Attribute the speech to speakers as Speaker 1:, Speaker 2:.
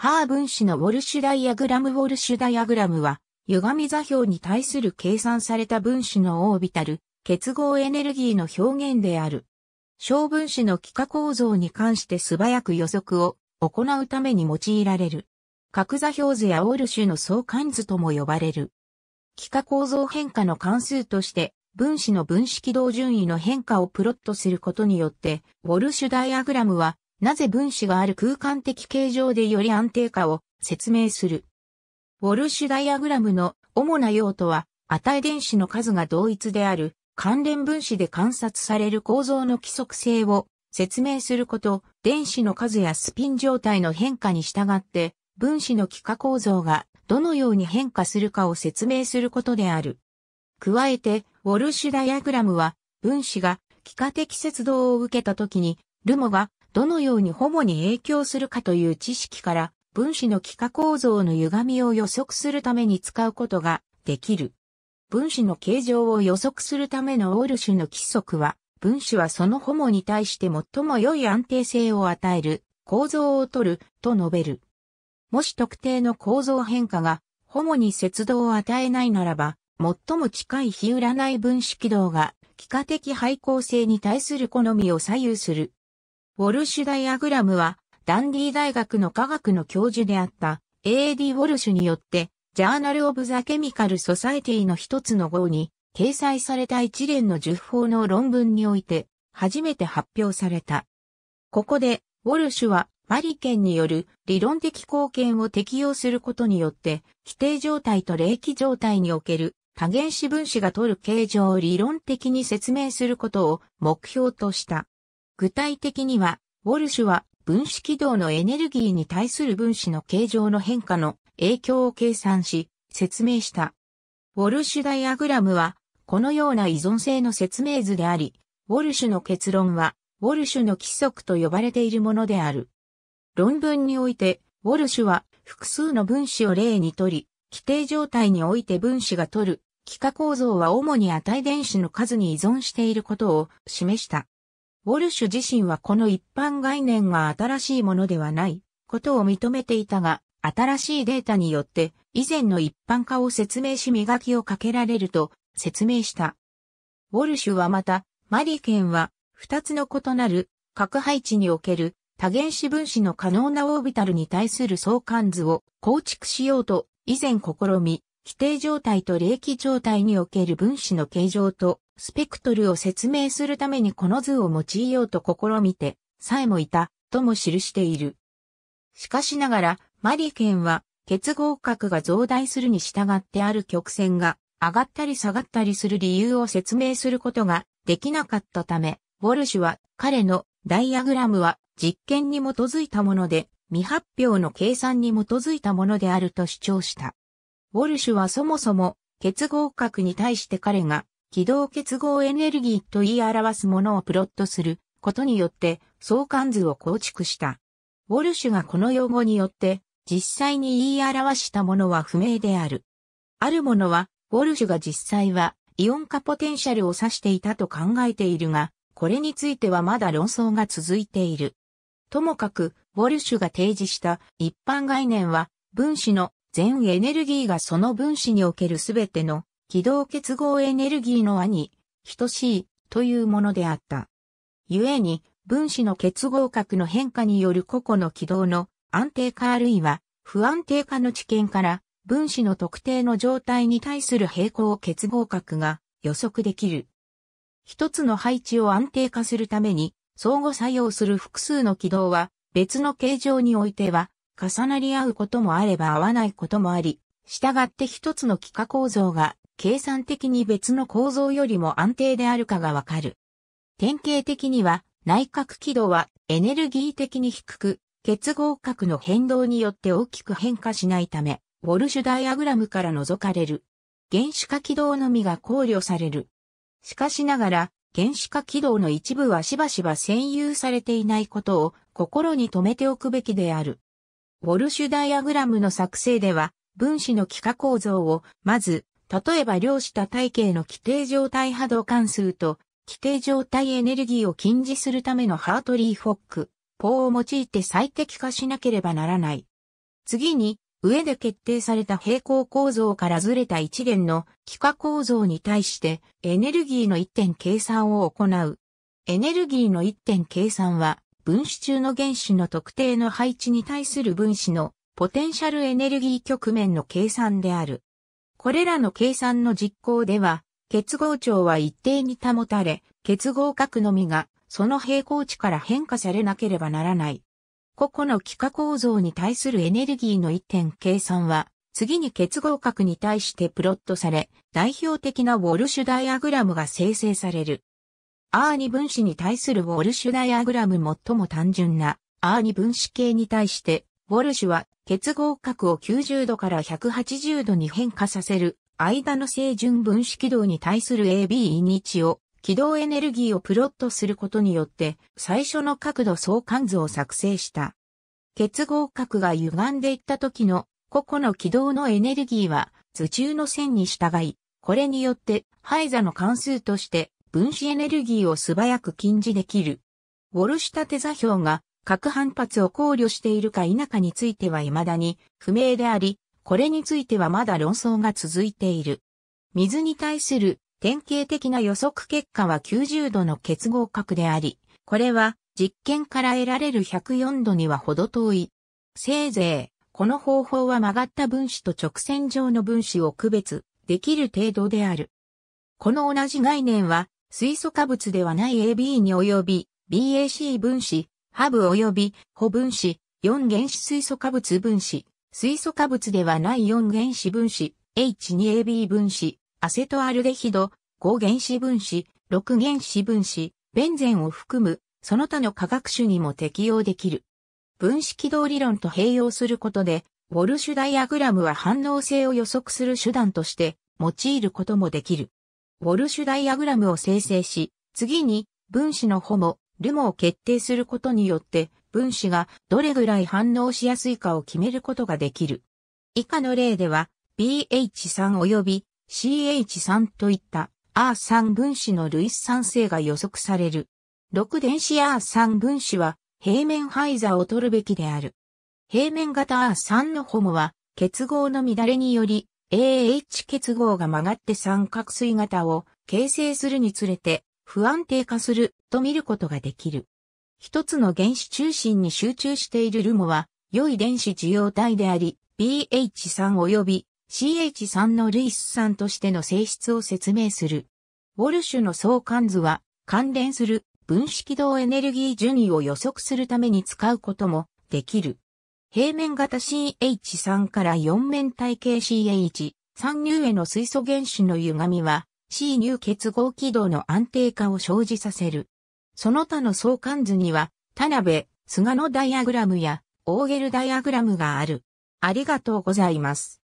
Speaker 1: ハー分子のウォルシュダイアグラムウォルシュダイアグラムは、歪み座標に対する計算された分子のオービタル、結合エネルギーの表現である。小分子の気化構造に関して素早く予測を行うために用いられる。角座標図やオール種の相関図とも呼ばれる。気化構造変化の関数として、分子の分子軌道順位の変化をプロットすることによって、ウォルシュダイアグラムはなぜ分子がある空間的形状でより安定化を説明する。ウォルシュダイアグラムの主な用途は、値電子の数が同一である関連分子で観察される構造の規則性を説明すること、電子の数やスピン状態の変化に従って分子の気化構造がどのように変化するかを説明することである。加えて、ウォルシュダイアグラムは分子が気化的接動を受けた時にルモがどのようにホモに影響するかという知識から分子の気化構造の歪みを予測するために使うことができる。分子の形状を予測するためのオール種の規則は、分子はそのホモに対して最も良い安定性を与える、構造をとる、と述べる。もし特定の構造変化が、ホモに節度を与えないならば、最も近い日占い分子軌道が、気化的配構性に対する好みを左右する、ウォルシュダイアグラムは、ダンディ大学の科学の教授であった A.D. ウォルシュによって、ジャーナル・オブ・ザ・ケミカル・ソサエティの一つの号に、掲載された一連の十法の論文において、初めて発表された。ここで、ウォルシュは、マリケンによる理論的貢献を適用することによって、規定状態と霊気状態における多原子分子が取る形状を理論的に説明することを目標とした。具体的には、ウォルシュは分子軌道のエネルギーに対する分子の形状の変化の影響を計算し、説明した。ウォルシュダイアグラムは、このような依存性の説明図であり、ウォルシュの結論は、ウォルシュの規則と呼ばれているものである。論文において、ウォルシュは複数の分子を例にとり、規定状態において分子が取る、幾何構造は主に値電子の数に依存していることを示した。ウォルシュ自身はこの一般概念が新しいものではないことを認めていたが、新しいデータによって以前の一般化を説明し磨きをかけられると説明した。ウォルシュはまた、マリケンは二つの異なる核配置における多原子分子の可能なオービタルに対する相関図を構築しようと以前試み、規定状態と冷気状態における分子の形状とスペクトルを説明するためにこの図を用いようと試みて、さえもいた、とも記している。しかしながら、マリケンは、結合角が増大するに従ってある曲線が、上がったり下がったりする理由を説明することができなかったため、ウォルシュは彼のダイアグラムは実験に基づいたもので、未発表の計算に基づいたものであると主張した。ウォルシュはそもそも結合角に対して彼が軌道結合エネルギーと言い表すものをプロットすることによって相関図を構築した。ウォルシュがこの用語によって実際に言い表したものは不明である。あるものは、ウォルシュが実際はイオン化ポテンシャルを指していたと考えているが、これについてはまだ論争が続いている。ともかく、ウォルシュが提示した一般概念は、分子の全エネルギーがその分子におけるすべての軌道結合エネルギーの和に等しいというものであった。故に分子の結合核の変化による個々の軌道の安定化あるいは不安定化の知見から分子の特定の状態に対する平行結合核が予測できる。一つの配置を安定化するために相互作用する複数の軌道は別の形状においては重なり合うこともあれば合わないこともあり、従って一つの幾何構造が計算的に別の構造よりも安定であるかがわかる。典型的には、内角軌道はエネルギー的に低く、結合角の変動によって大きく変化しないため、ウォルシュダイアグラムから除かれる。原子化軌道のみが考慮される。しかしながら、原子化軌道の一部はしばしば占有されていないことを心に留めておくべきである。ウォルシュダイアグラムの作成では、分子の幾何構造を、まず、例えば量子多体系の規定状態波動関数と規定状態エネルギーを禁じするためのハートリー・フォック、法を用いて最適化しなければならない。次に、上で決定された平行構造からずれた一元の幾何構造に対してエネルギーの一点計算を行う。エネルギーの一点計算は分子中の原子の特定の配置に対する分子のポテンシャルエネルギー局面の計算である。これらの計算の実行では、結合長は一定に保たれ、結合角のみが、その平行値から変化されなければならない。個々の幾何構造に対するエネルギーの一点計算は、次に結合角に対してプロットされ、代表的なウォルシュダイアグラムが生成される。R2 分子に対するウォルシュダイアグラム最も単純な R2 分子系に対して、ウォルシュは結合角を90度から180度に変化させる間の正準分子軌道に対する AB イニチを軌道エネルギーをプロットすることによって最初の角度相関図を作成した。結合角が歪んでいった時の個々の軌道のエネルギーは図中の線に従い、これによって排座の関数として分子エネルギーを素早く近似できる。ウォルシュタテ座標が核反発を考慮しているか否かについては未だに不明であり、これについてはまだ論争が続いている。水に対する典型的な予測結果は90度の結合核であり、これは実験から得られる104度にはほど遠い。せいぜい、この方法は曲がった分子と直線上の分子を区別できる程度である。この同じ概念は水素化物ではない AB に及び BAC 分子ハブ及び保分子、4原子水素化物分子、水素化物ではない4原子分子、H2AB 分子、アセトアルデヒド、5原子分子、6原子分子、ベンゼンを含む、その他の化学種にも適用できる。分子軌道理論と併用することで、ウォルシュダイアグラムは反応性を予測する手段として用いることもできる。ウォルシュダイアグラムを生成し、次に分子のホモ、ルモを決定することによって分子がどれぐらい反応しやすいかを決めることができる。以下の例では BH3 及び CH3 といった R3 分子の類似酸性が予測される。6電子 R3 分子は平面配座を取るべきである。平面型 R3 のホモは結合の乱れにより AH 結合が曲がって三角錐型を形成するにつれて不安定化すると見ることができる。一つの原子中心に集中しているルモは、良い電子受容体であり、BH3 及び CH3 の類質酸としての性質を説明する。ウォルシュの相関図は、関連する分子軌道エネルギー順位を予測するために使うこともできる。平面型 CH3 から4面体系 CH3 入への水素原子の歪みは、C 乳結合軌道の安定化を生じさせる。その他の相関図には、田辺、菅野ダイアグラムや、オーゲルダイアグラムがある。ありがとうございます。